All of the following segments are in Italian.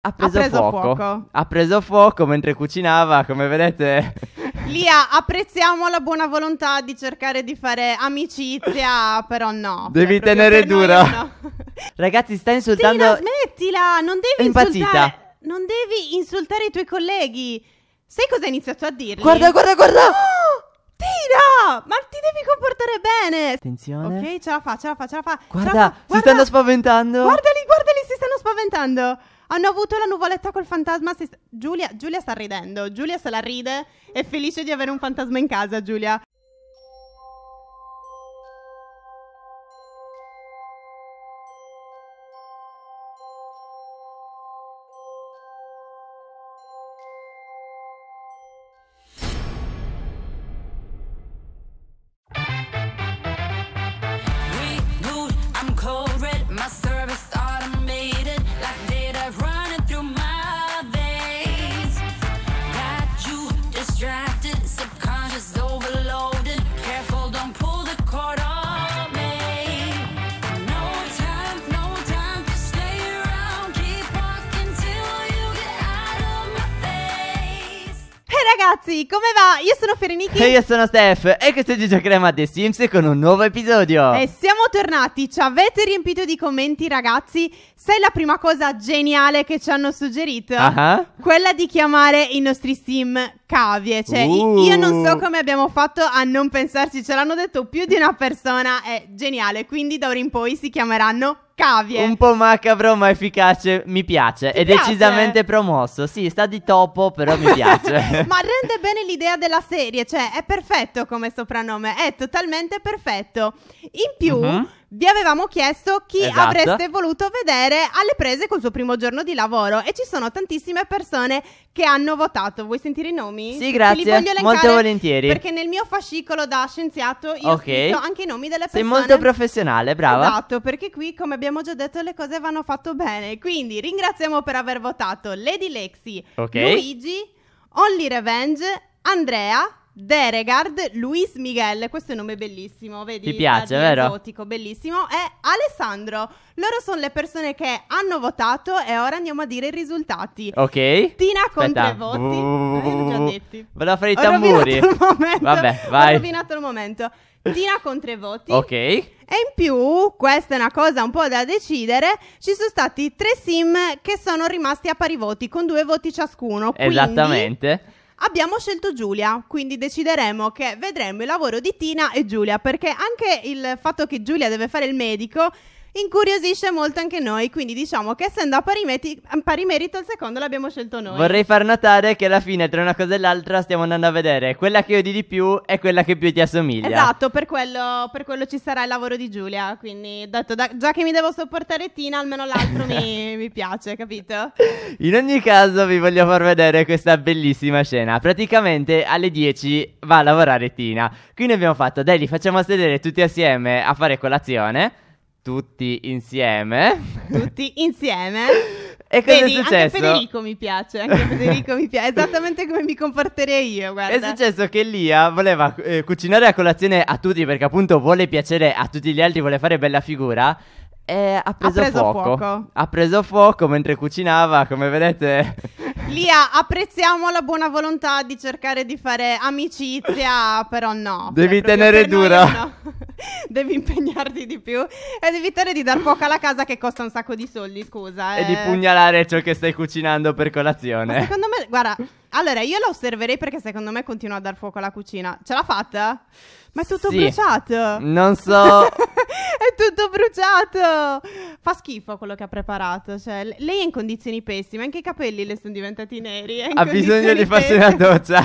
ha preso, ha preso fuoco. fuoco. Ha preso fuoco mentre cucinava, come vedete. Lia, apprezziamo la buona volontà di cercare di fare amicizia, però no. Cioè, devi tenere dura. No. Ragazzi, stai insultando. Tina, smettila, non devi insultare. Non devi insultare i tuoi colleghi. Sai cosa hai iniziato a dirgli? Guarda, guarda, guarda! Oh! Tina! Ma ti devi comportare bene! Attenzione. Ok, ce la fa, ce la fa, ce la fa. Guarda, la fa. guarda. si stanno spaventando. Guardali, guardali, si stanno spaventando. Hanno avuto la nuvoletta col fantasma. Sta... Giulia, Giulia sta ridendo. Giulia se la ride. È felice di avere un fantasma in casa, Giulia. ragazzi, come va? Io sono Fereniki E io sono Steph e quest'oggi giocheremo a The Sims con un nuovo episodio E siamo tornati, ci avete riempito di commenti ragazzi Sai la prima cosa geniale che ci hanno suggerito? Uh ah, -huh. Ah. Quella di chiamare i nostri Sim cavie. Cioè, uh. io non so uh. come abbiamo fatto a non pensarci. Ce l'hanno detto più di una persona. È geniale. Quindi da ora in poi si chiameranno cavie. Un po' macabro ma efficace, mi piace. Ti è piace? decisamente promosso. Sì, sta di topo, però mi piace. ma rende bene l'idea della serie, cioè è perfetto come soprannome, è totalmente perfetto. In più, uh-huh vi avevamo chiesto chi esatto. avreste voluto vedere alle prese col suo primo giorno di lavoro e ci sono tantissime persone che hanno votato. Vuoi sentire i nomi? Sì, grazie. voglio molto volentieri. Perché nel mio fascicolo da scienziato io okay. ho scritto anche i nomi delle persone. Sei molto professionale, brava. Esatto, perché qui, come abbiamo già detto, le cose vanno fatte bene. Quindi ringraziamo per aver votato Lady Lexi, okay. Luigi, Only Revenge, Andrea, Deregard Luis Miguel, questo è un nome bellissimo, vedi? Ti piace, vero? Esotico, bellissimo. E Alessandro, loro sono le persone che hanno votato e ora andiamo a dire i risultati. Ok. Tina con Aspetta. tre voti. Uh, eh, già detti. Volevo fare i tamburi. Vabbè, vai. Ho rovinato il momento. Tina con tre voti. Ok. E in più, questa è una cosa un po' da decidere, ci sono stati tre sim che sono rimasti a pari voti, con due voti ciascuno. Quindi... Esattamente. Abbiamo scelto Giulia, quindi decideremo che vedremo il lavoro di Tina e Giulia, perché anche il fatto che Giulia deve fare il medico incuriosisce molto anche noi. Quindi diciamo che essendo a pari, meti- pari merito il secondo l'abbiamo scelto noi. Vorrei far notare che alla fine tra una cosa e l'altra stiamo andando a vedere quella che odi di più e quella che più ti assomiglia. Esatto, per quello, per quello ci sarà il lavoro di Giulia. Quindi detto, da- già che mi devo sopportare Tina, almeno l'altro mi, mi piace, capito? In ogni caso vi voglio far vedere questa bellissima scena. Praticamente alle 10 va a lavorare Tina. Quindi abbiamo fatto, dai, li facciamo sedere tutti assieme a fare colazione tutti insieme. Tutti insieme? E cosa Vedi, è successo? Anche Federico mi piace, anche Federico mi piace, esattamente come mi comporterei io, guarda. È successo che Lia voleva eh, cucinare a colazione a tutti perché appunto vuole piacere a tutti gli altri, vuole fare bella figura. E ha preso, ha preso fuoco. fuoco. Ha preso fuoco mentre cucinava, come vedete. Lia, apprezziamo la buona volontà di cercare di fare amicizia, però no. Devi cioè, tenere dura. No. devi impegnarti di più ed evitare di dar poco alla casa che costa un sacco di soldi, scusa. E di eh. pugnalare ciò che stai cucinando per colazione. Ma secondo me, guarda, allora, io la osserverei perché secondo me continua a dar fuoco alla cucina. Ce l'ha fatta? Ma è tutto Sì. bruciato. Non so. è tutto bruciato. Fa schifo quello che ha preparato. Cioè, lei è in condizioni pessime. Anche i capelli le sono diventati neri. è in Ha bisogno di farsi una doccia.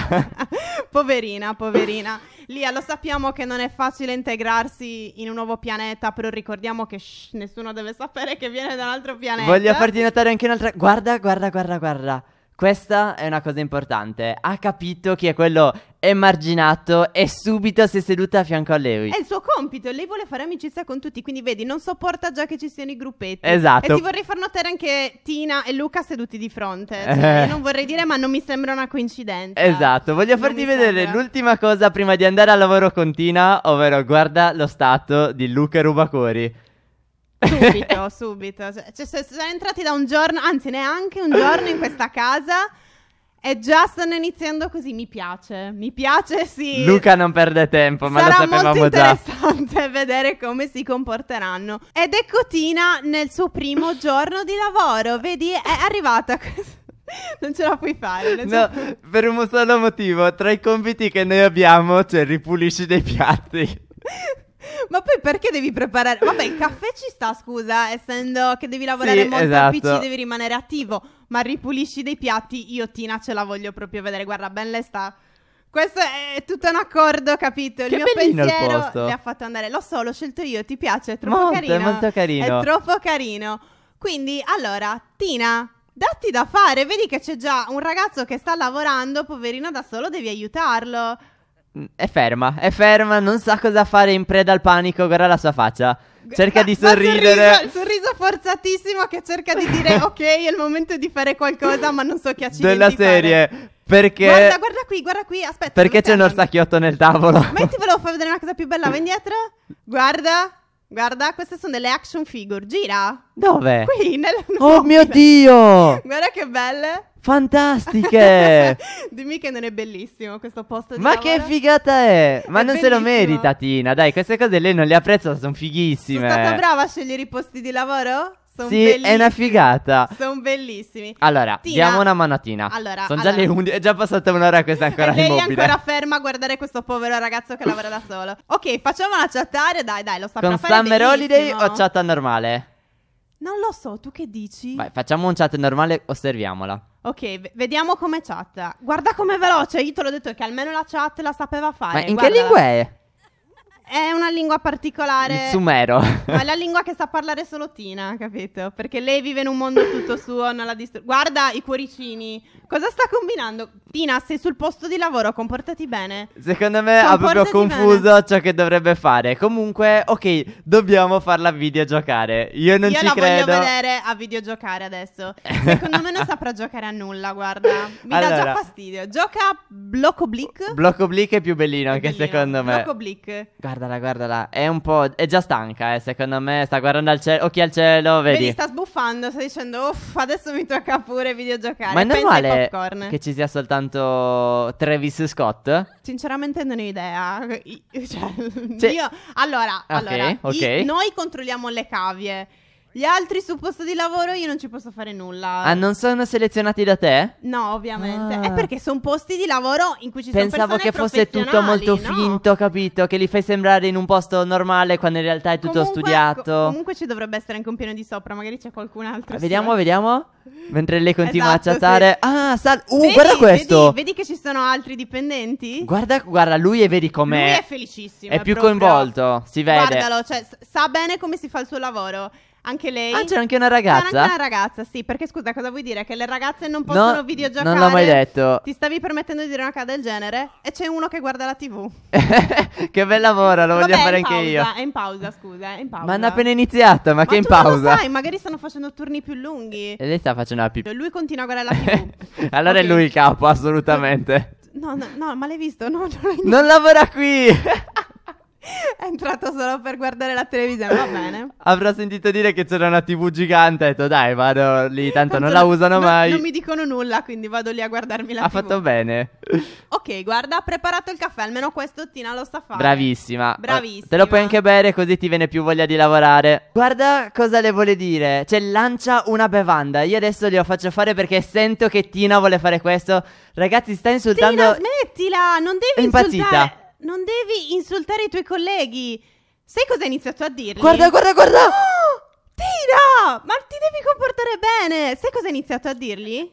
poverina, poverina. Lia, lo sappiamo che non è facile integrarsi in un nuovo pianeta, però ricordiamo che shh, nessuno deve sapere che viene da un altro pianeta. Voglio farti notare anche un'altra. Guarda, guarda, guarda, guarda. Questa è una cosa importante. Ha capito chi è quello emarginato e subito si è seduta a fianco a lei. È il suo compito, lei vuole fare amicizia con tutti, quindi vedi, non sopporta già che ci siano i gruppetti. Esatto. E ti vorrei far notare anche Tina e Luca seduti di fronte. Cioè, eh. Non vorrei dire, ma non mi sembra una coincidenza. Esatto, voglio non farti vedere sembra. l'ultima cosa prima di andare al lavoro con Tina, ovvero guarda lo stato di Luca Rubacori. Subito, subito. Cioè, cioè, sono entrati da un giorno, anzi neanche un giorno in questa casa e già stanno iniziando così, mi piace, mi piace sì. Luca non perde tempo, ma Sarà lo sapevamo già. Sarà molto interessante vedere come si comporteranno. Ed è Cotina ecco nel suo primo giorno di lavoro, vedi, è arrivata Non ce la puoi fare. No, puoi... per un solo motivo, tra i compiti che noi abbiamo c'è cioè, ripulisci dei piatti. Ma poi perché devi preparare? Vabbè, il caffè ci sta, scusa, essendo che devi lavorare sì, molto esatto. al PC, devi rimanere attivo, ma ripulisci dei piatti, io Tina ce la voglio proprio vedere. Guarda, ben le sta. Questo è tutto un accordo, capito? Il che mio pensiero mi ha fatto andare. Lo so, l'ho scelto io, ti piace, è troppo molto, carino. È molto carino. È troppo carino. Quindi, allora, Tina, datti da fare, vedi che c'è già un ragazzo che sta lavorando, poverino da solo, devi aiutarlo. Mm, è ferma, è ferma, non sa cosa fare in preda al panico, guarda la sua faccia. Cerca ma, di sorridere. il sorriso, sorriso forzatissimo che cerca di dire ok, è il momento di fare qualcosa, ma non so chi ha accidenti Della serie, perché... Guarda, guarda qui, guarda qui, aspetta. Perché c'è un orsacchiotto nel tavolo? Ma io volevo far vedere una cosa più bella, va indietro. Guarda, Guarda, queste sono delle action figure. Gira. Dove? Qui nel... No, oh mio Dio! Guarda che belle. Fantastiche! Dimmi che non è bellissimo questo posto di Ma lavoro. che figata è! Ma è non bellissimo. se lo merita Tina, dai, queste cose lei non le apprezza, sono fighissime. Sono stata brava a scegliere i posti di lavoro? Son sì, bellissimi. è una figata. Sono bellissimi. Allora, Tina, diamo una manotina. Allora, sono allora. già le 11. È già passata un'ora questa ancora e lei è ancora ferma a guardare questo povero ragazzo che lavora da solo. Ok, facciamo una chattare. Dai, dai, lo saprà Con fare. Summer bellissimo. Holiday o chatta normale? Non lo so, tu che dici? Vai, facciamo un chat normale, osserviamola. Ok, vediamo come chat. Guarda com'è veloce, io te l'ho detto che almeno la chat la sapeva fare. Ma in Guarda che lingua è? è una lingua particolare. Il sumero. Ma è la lingua che sa parlare solo Tina, capito? Perché lei vive in un mondo tutto suo, non la disturba. Guarda i cuoricini. Cosa sta combinando? Tina, sei sul posto di lavoro, comportati bene. Secondo me ha proprio confuso bene. ciò che dovrebbe fare. Comunque, ok, dobbiamo farla videogiocare. Io non Io ci credo. Io la voglio vedere a videogiocare adesso. Secondo me non saprà giocare a nulla, guarda. Mi allora. dà già fastidio. Gioca Blocco Blick. Blocco Blick è più bellino, è anche bellino. secondo me. Blocco Blick. Guarda guardala, guardala. È un po'. È già stanca, eh, secondo me. Sta guardando al cielo. Occhi al cielo, vedi. Vedi, sta sbuffando. Sta dicendo, uff, adesso mi tocca pure videogiocare. Ma è normale che ci sia soltanto Travis Scott? Sinceramente, non ho idea. Cioè, cioè... Io. Allora, okay, allora okay. I... noi controlliamo le cavie. Gli altri sul posto di lavoro io non ci posso fare nulla. Ah, non sono selezionati da te? No, ovviamente. Ah. È perché sono posti di lavoro in cui ci Pensavo sono persone Pensavo che fosse tutto molto no? finto, capito? Che li fai sembrare in un posto normale quando in realtà è tutto comunque, studiato. Co- comunque ci dovrebbe essere anche un piano di sopra, magari c'è qualcun altro. Ah, vediamo, vediamo. Mentre lei continua esatto, a chattare. Sì. Ah, sal- uh, vedi, guarda questo. Vedi, vedi, che ci sono altri dipendenti? Guarda, guarda, lui e vedi com'è. Lui è felicissimo. È, è più proprio. coinvolto, si vede. Guardalo, cioè sa bene come si fa il suo lavoro. Anche lei. Ah, c'è anche una ragazza. C'è anche una ragazza, sì. Perché scusa, cosa vuoi dire? Che le ragazze non possono no, videogiocare? Non l'ho mai detto. Ti stavi permettendo di dire una cosa del genere? E c'è uno che guarda la TV. che bel lavoro, lo Vabbè, voglio fare pausa, anche io. È in pausa, scusa. È in pausa. Ma hanno appena iniziato, ma, ma che è in pausa? Non lo sai, magari stanno facendo turni più lunghi. E lei sta facendo la pipì. Lui continua a guardare la TV. allora okay. è lui il capo, assolutamente. No, no, no, ma l'hai visto? No, non, non lavora qui! È entrato solo per guardare la televisione, va bene. Avrà sentito dire che c'era una TV gigante. Ha detto, dai, vado lì, tanto, tanto non la usano no, mai. Non mi dicono nulla, quindi vado lì a guardarmi la ha Ha fatto bene. ok, guarda, ha preparato il caffè. Almeno questo Tina lo sta facendo. Bravissima. Ah, Bravissima. Te lo puoi anche bere, così ti viene più voglia di lavorare. Guarda cosa le vuole dire. Cioè, lancia una bevanda. Io adesso glielo faccio fare perché sento che Tina vuole fare questo. Ragazzi, sta insultando. Tina, smettila, non devi È impazzita. insultare non devi insultare i tuoi colleghi. Sai cosa ha iniziato a dirgli? Guarda, guarda, guarda! Oh, Tina! Ma ti devi comportare bene! Sai cosa ha iniziato a dirgli?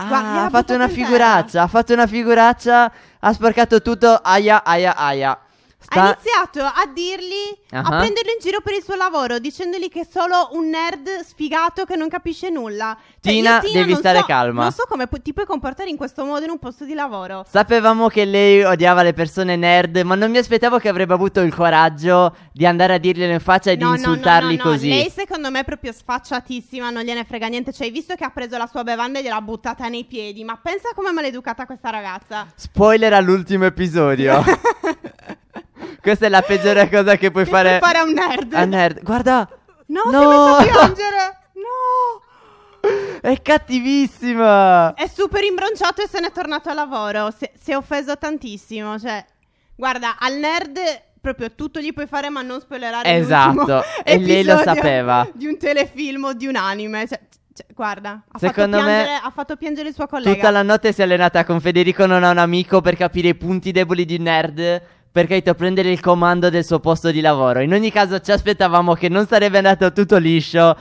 Ah, ha fatto una figuraccia, ha fatto una figuraccia, ha sporcato tutto, aia, aia, aia. Sta... Ha iniziato a dirgli, uh-huh. a prenderlo in giro per il suo lavoro, dicendogli che è solo un nerd sfigato che non capisce nulla. Cioè, Tina, Tina devi stare so, calma. Non so come pu- ti puoi comportare in questo modo in un posto di lavoro. Sapevamo che lei odiava le persone nerd, ma non mi aspettavo che avrebbe avuto il coraggio di andare a dirglielo in faccia e no, di insultarli no, no, così. Lei secondo me è proprio sfacciatissima, non gliene frega niente. Cioè, hai visto che ha preso la sua bevanda e gliel'ha buttata nei piedi, ma pensa come è maleducata questa ragazza. Spoiler all'ultimo episodio. Questa è la peggiore cosa che puoi che fare. Puoi fare a un nerd. A nerd. Guarda. No, no. si è messo a piangere. No. È cattivissima. È super imbronciato e se n'è tornato a lavoro. Si, si è offeso tantissimo. Cioè, guarda, al nerd proprio tutto gli puoi fare, ma non spoilerare. Esatto. E lei lo sapeva. Di un telefilm o di un anime. Cioè, cioè, guarda, ha Secondo fatto, piangere, me, ha fatto piangere il suo collega. Tutta la notte si è allenata con Federico non ha un amico per capire i punti deboli di un nerd per capito, prendere il comando del suo posto di lavoro. In ogni caso ci aspettavamo che non sarebbe andato tutto liscio.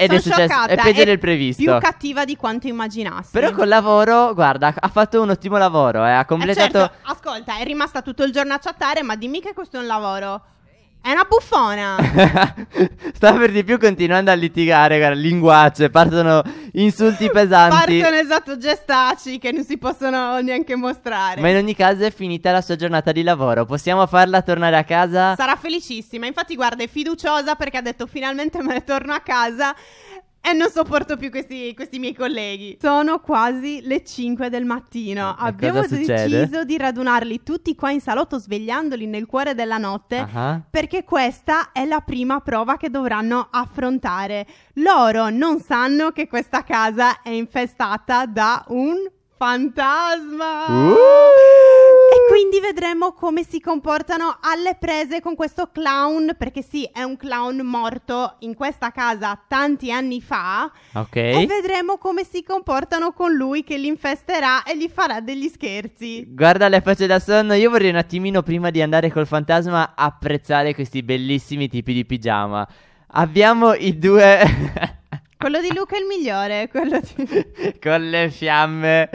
Ed Sono è successo, è peggio è del previsto. Più cattiva di quanto immaginassi. Però col lavoro, guarda, ha fatto un ottimo lavoro, eh, ha eh, completato... Eh certo, ascolta, è rimasta tutto il giorno a chattare, ma dimmi che questo è un lavoro. È una buffona. Sta per di più continuando a litigare, cara, linguacce, partono insulti pesanti. Partono esatto gestaci che non si possono neanche mostrare. Ma in ogni caso è finita la sua giornata di lavoro. Possiamo farla tornare a casa? Sarà felicissima. Infatti, guarda, è fiduciosa perché ha detto finalmente me ne torno a casa. E non sopporto più questi, questi, miei colleghi. Sono quasi le 5 del mattino. Eh, e Abbiamo deciso di radunarli tutti qua in salotto, svegliandoli nel cuore della notte, uh-huh. perché questa è la prima prova che dovranno affrontare. Loro non sanno che questa casa è infestata da un fantasma. Uh! E quindi vedremo come si comportano alle prese con questo clown, perché sì, è un clown morto in questa casa tanti anni fa. Ok. E vedremo come si comportano con lui che li infesterà e gli farà degli scherzi. Guarda le facce da sonno, io vorrei un attimino prima di andare col fantasma apprezzare questi bellissimi tipi di pigiama. Abbiamo i due... Quello di Luca è il migliore, quello di... Con le fiamme.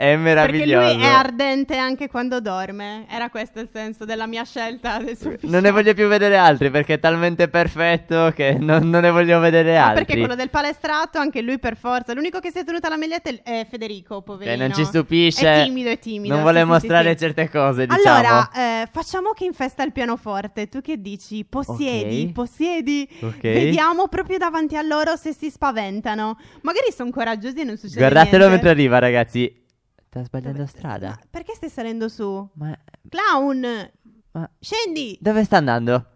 È meraviglioso. Perché lui è ardente anche quando dorme. Era questo il senso della mia scelta del suo Non ne voglio più vedere altri perché è talmente perfetto che non, non ne voglio vedere altri. Ma perché quello del palestrato, anche lui per forza. L'unico che si è tenuto la maglietta è Federico, poverino. Che non ci stupisce. È timido, è timido. Non vuole sì, mostrare sì, sì. certe cose, diciamo. Allora, eh, facciamo che infesta il pianoforte. Tu che dici? Possiedi, okay. possiedi. Okay. Vediamo proprio davanti a loro se si spaventano. Magari sono coraggiosi e non succede Guardatelo niente. mentre arriva, ragazzi Sta sbagliando Dove- strada. Ma perché stai salendo su? Ma, Clown! ma Scendi! dove sta andando?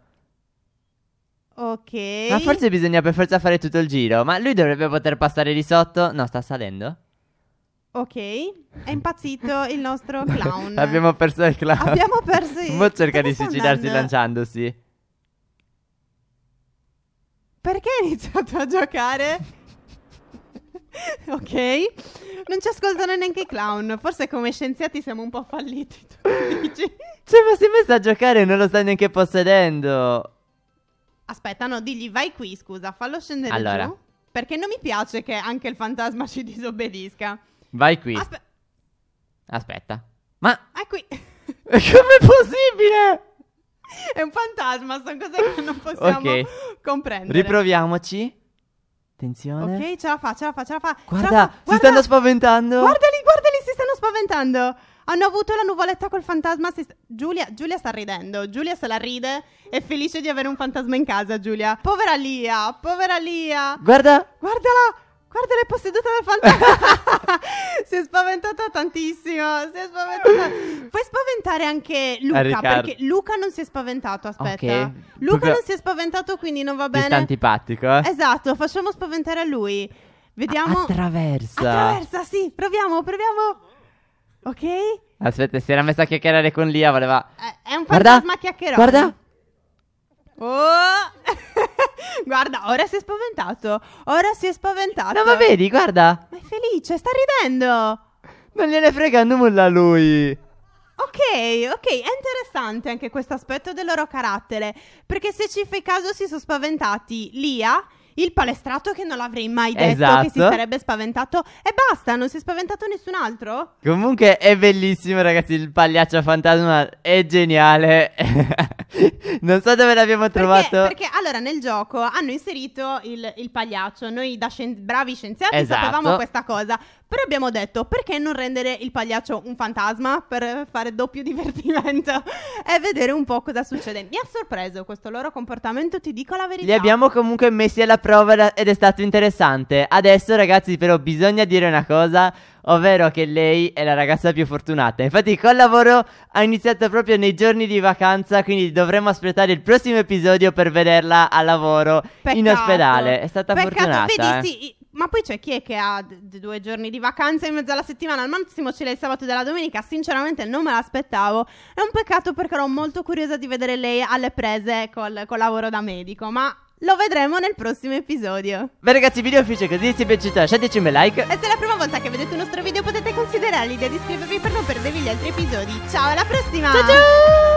Ok. Ma forse bisogna per forza fare tutto il giro. Ma lui dovrebbe poter passare di sotto. No, sta salendo. Ok. È impazzito il nostro clown. Abbiamo perso il clown. Abbiamo perso il- Mo cerca di suicidarsi lanciandosi. Perché ha iniziato a giocare? ok. Non ci ascoltano neanche i clown. Forse come scienziati siamo un po' falliti. Tu dici? Cioè, ma si è messo a giocare e non lo sta neanche possedendo. Aspetta, no, digli vai qui, scusa, fallo scendere allora. giù. Perché non mi piace che anche il fantasma ci disobbedisca. Vai qui. Aspe- Aspetta. Ma... È qui. Com'è possibile? È un fantasma, sono cose che non possiamo okay. comprendere. Riproviamoci attenzione. Ok, ce la fa, ce la fa, ce la fa. Guarda, la fa, si guarda. stanno spaventando. Guardali, guardali, si stanno spaventando. Hanno avuto la nuvoletta col fantasma. St- Giulia, Giulia sta ridendo. Giulia se la ride. È felice di avere un fantasma in casa, Giulia. Povera Lia, povera Lia. Guarda. Guardala, Guarda, l'hai posseduta dal fantasma. si è spaventata tantissimo. Si è spaventata. Puoi spaventare anche Luca. Perché Luca non si è spaventato. Aspetta. Okay. Luca Proprio non si è spaventato, quindi non va bene. È antipatico. Eh? Esatto, facciamo spaventare a lui. Vediamo. Attraversa. Attraversa, sì. Proviamo, proviamo. Ok. Aspetta, si era messa a chiacchierare con Lia. Voleva. Eh, è un fantasma guarda, chiacchierone. Guarda. Oh. guarda, ora si è spaventato. Ora si è spaventato. No, ma vedi, guarda. Ma è felice, sta ridendo. Non gliene frega nulla a lui. Ok, ok, è interessante anche questo aspetto del loro carattere, perché se ci fai caso si sono spaventati Lia, il palestrato che non l'avrei mai detto esatto. che si esatto. sarebbe spaventato e basta, non si è spaventato nessun altro. Comunque è bellissimo ragazzi, il pagliaccio fantasma è geniale. non so dove l'abbiamo trovato. perché, trovato. Perché allora nel gioco hanno inserito il, il pagliaccio. Noi da scien- bravi scienziati esatto. sapevamo questa cosa. Però abbiamo detto perché non rendere il pagliaccio un fantasma per fare doppio divertimento e vedere un po' cosa succede. Mi ha sorpreso questo loro comportamento, ti dico la verità. Li abbiamo comunque messi alla prova ed è stato interessante. Adesso ragazzi però bisogna dire una cosa ovvero che lei è la ragazza più fortunata. Infatti, col lavoro ha iniziato proprio nei giorni di vacanza, quindi dovremo aspettare il prossimo episodio per vederla al lavoro Peccato. in ospedale. È stata Peccato, fortunata. Vedi, eh. sì, ma poi c'è chi è che ha d- due giorni di vacanza in mezzo alla settimana? Al massimo ce l'hai il sabato della domenica. Sinceramente non me l'aspettavo. È un peccato perché ero molto curiosa di vedere lei alle prese col, col lavoro da medico. Ma lo vedremo nel prossimo episodio. Beh ragazzi, il video finisce così, se vi è piaciuto lasciateci un bel like. E se è la prima volta che vedete un nostro video potete considerare l'idea di iscrivervi per non perdervi gli altri episodi. Ciao, alla prossima! Ciao ciao!